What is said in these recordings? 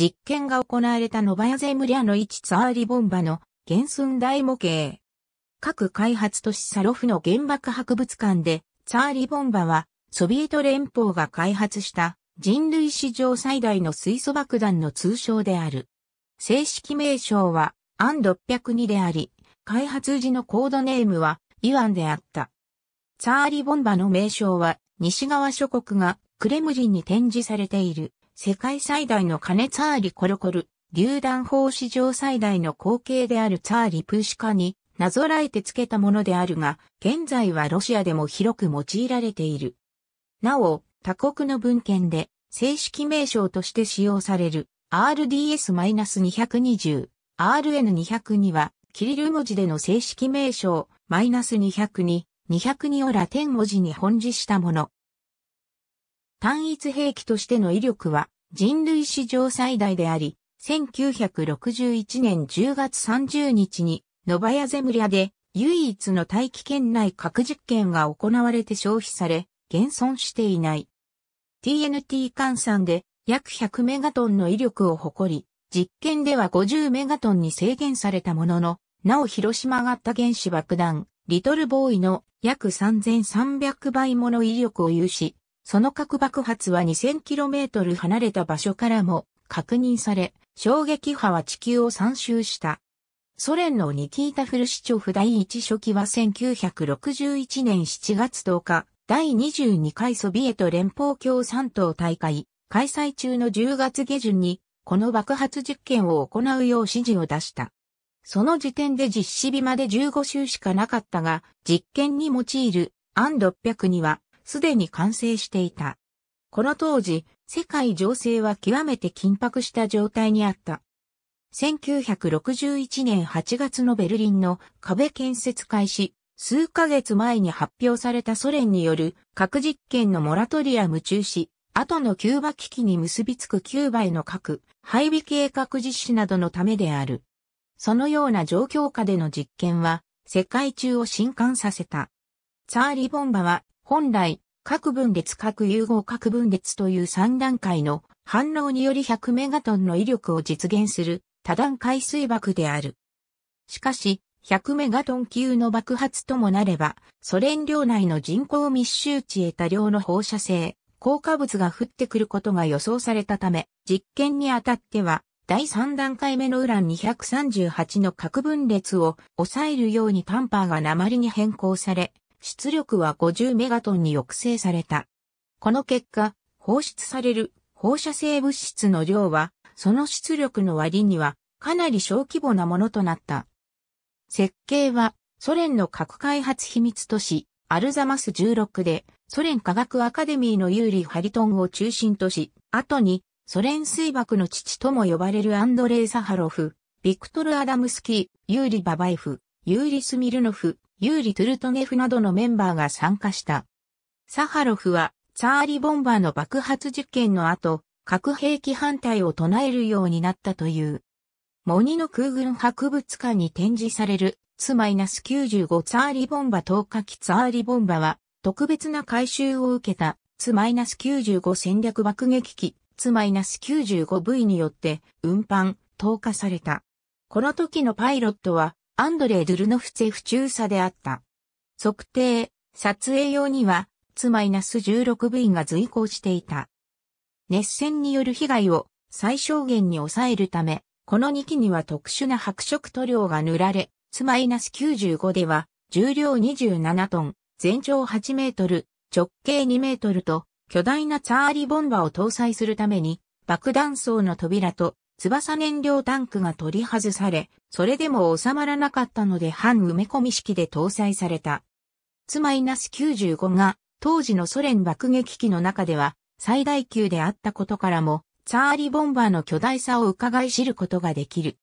実験が行われたノバヤゼムリアの1ツアーリボンバの原寸大模型。各開発都市サロフの原爆博物館で、ツアーリボンバはソビエト連邦が開発した人類史上最大の水素爆弾の通称である。正式名称はアン602であり、開発時のコードネームはイワンであった。ツァーリボンバの名称は西側諸国がクレムリンに展示されている世界最大の金ツァーリコロコル、榴弾砲史上最大の後継であるツァーリプーシカになぞらえて付けたものであるが、現在はロシアでも広く用いられている。なお、他国の文献で正式名称として使用される RDS-220、RN202 は、キリル文字での正式名称、202、202をラテン文字に本字したもの。単一兵器としての威力は人類史上最大であり、1961年10月30日にノバヤゼムリアで唯一の大気圏内核実験が行われて消費され、現存していない。TNT 換算で約100メガトンの威力を誇り、実験では50メガトンに制限されたものの、なお広島型原子爆弾、リトルボーイの約3300倍もの威力を有し、その核爆発は 2000km 離れた場所からも確認され、衝撃波は地球を3周した。ソ連のニキータ・フルシチョフ第1書記は1961年7月10日、第22回ソビエト連邦共産党大会、開催中の10月下旬に、この爆発実験を行うよう指示を出した。その時点で実施日まで15週しかなかったが、実験に用いるアン600にはすでに完成していた。この当時、世界情勢は極めて緊迫した状態にあった。1961年8月のベルリンの壁建設開始、数ヶ月前に発表されたソ連による核実験のモラトリアム中止、後のキューバ危機に結びつくキューバへの核、配備計画実施などのためである。そのような状況下での実験は、世界中を震撼させた。ツァーリ・ボンバは、本来、核分裂核融合核分裂という3段階の反応により100メガトンの威力を実現する多段階水爆である。しかし、100メガトン級の爆発ともなれば、ソ連領内の人口密集地へ多量の放射性、効果物が降ってくることが予想されたため、実験にあたっては、第3段階目のウラン238の核分裂を抑えるようにタンパーが鉛に変更され、出力は50メガトンに抑制された。この結果、放出される放射性物質の量は、その出力の割にはかなり小規模なものとなった。設計はソ連の核開発秘密都市アルザマス16でソ連科学アカデミーのユーリ・ハリトンを中心とし、後にソ連水爆の父とも呼ばれるアンドレイ・サハロフ、ビクトル・アダムスキー、ユーリ・ババエフ、ユーリ・スミルノフ、ユーリ・トゥルトネフなどのメンバーが参加した。サハロフは、ツァーリボンバーの爆発実験の後、核兵器反対を唱えるようになったという。モニの空軍博物館に展示される、ツマイナス -95 ツァーリボンバ投下機ツァーリボンバは、特別な回収を受けた、ツマイナス -95 戦略爆撃機、ツマイナス -95V によって、運搬、投下された。この時のパイロットは、アンドレイ・ドゥルノフツェフ中佐であった。測定、撮影用には、ツ -16 部員が随行していた。熱線による被害を最小限に抑えるため、この2機には特殊な白色塗料が塗られ、ツ -95 では、重量27トン、全長8メートル、直径2メートルと、巨大なツァーリボンバを搭載するために、爆弾層の扉と翼燃料タンクが取り外され、それでも収まらなかったので半埋め込み式で搭載された。つナス -95 が当時のソ連爆撃機の中では最大級であったことからも、ツァーリボンバの巨大さを伺い知ることができる。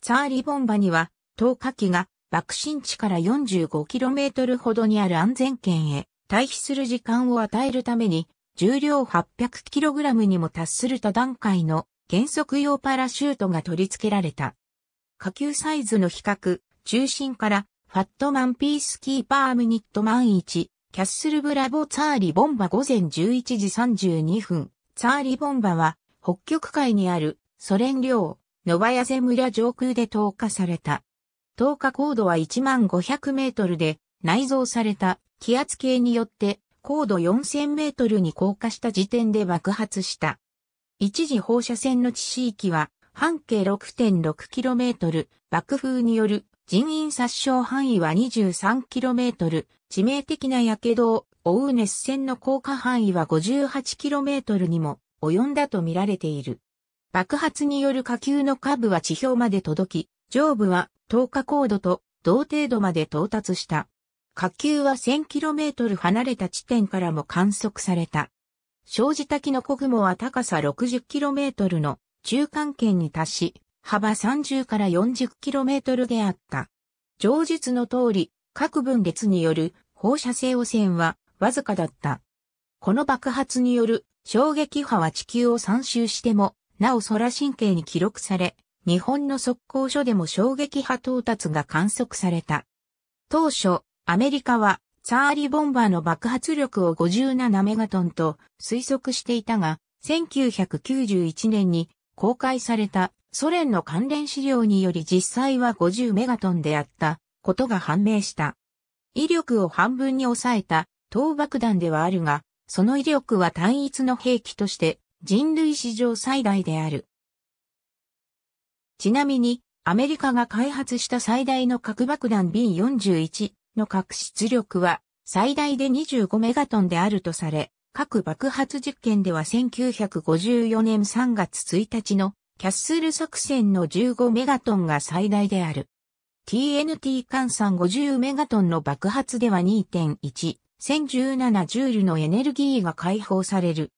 ツァーリボンバには、投下機が爆心地から 45km ほどにある安全圏へ退避する時間を与えるために、重量 800kg にも達する多段階の原則用パラシュートが取り付けられた。下級サイズの比較、中心から、ファットマンピースキーパームニットマン1、キャッスルブラボツァーリボンバ午前11時32分、ツァーリボンバは、北極海にあるソ連領、ノバヤゼ村上空で投下された。投下高度は1500メートルで、内蔵された気圧計によって高度4000メートルに降下した時点で爆発した。一時放射線の地市域は半径 6.6km、爆風による人員殺傷範囲は 23km、致命的な火傷を負う熱線の降下範囲は 58km にも及んだと見られている。爆発による火球の下部は地表まで届き、上部は透過高度と同程度まで到達した。火球は 1000km 離れた地点からも観測された。生じ滝の小雲は高さ 60km の中間圏に達し、幅30から 40km であった。上述の通り、各分裂による放射性汚染はわずかだった。この爆発による衝撃波は地球を3周しても、なお空神経に記録され、日本の速攻所でも衝撃波到達が観測された。当初、アメリカはサーリボンバーの爆発力を57メガトンと推測していたが、1991年に公開されたソ連の関連資料により実際は50メガトンであったことが判明した。威力を半分に抑えた等爆弾ではあるが、その威力は単一の兵器として人類史上最大である。ちなみに、アメリカが開発した最大の核爆弾 B41 の核出力は最大で25メガトンであるとされ、各爆発実験では1954年3月1日のキャッスル作戦の15メガトンが最大である。TNT 換算50メガトンの爆発では2.1、1017ジュールのエネルギーが解放される。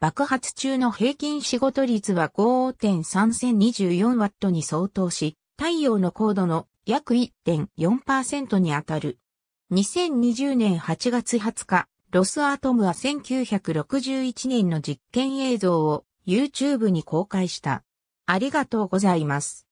爆発中の平均仕事率は5.3024ワットに相当し、太陽の高度の約1.4%にあたる。2020年8月20日、ロスアトムは1961年の実験映像を YouTube に公開した。ありがとうございます。